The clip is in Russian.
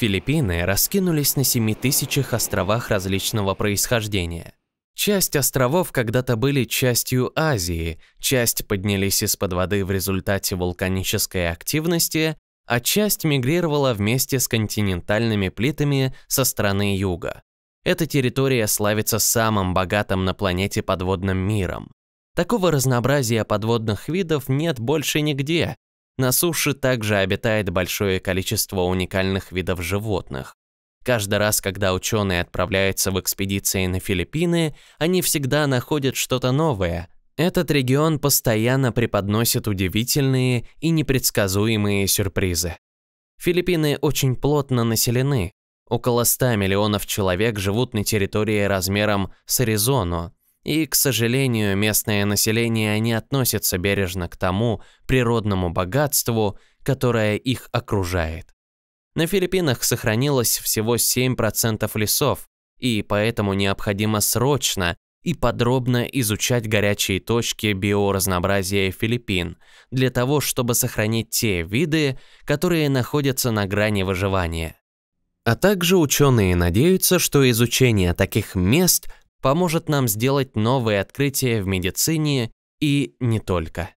Филиппины раскинулись на 7 тысячах островах различного происхождения. Часть островов когда-то были частью Азии, часть поднялись из-под воды в результате вулканической активности, а часть мигрировала вместе с континентальными плитами со стороны юга. Эта территория славится самым богатым на планете подводным миром. Такого разнообразия подводных видов нет больше нигде, на суше также обитает большое количество уникальных видов животных. Каждый раз, когда ученые отправляются в экспедиции на Филиппины, они всегда находят что-то новое. Этот регион постоянно преподносит удивительные и непредсказуемые сюрпризы. Филиппины очень плотно населены. Около 100 миллионов человек живут на территории размером с Аризону, и, к сожалению, местное население не относится бережно к тому природному богатству, которое их окружает. На Филиппинах сохранилось всего 7% лесов, и поэтому необходимо срочно и подробно изучать горячие точки биоразнообразия Филиппин для того, чтобы сохранить те виды, которые находятся на грани выживания. А также ученые надеются, что изучение таких мест – поможет нам сделать новые открытия в медицине и не только.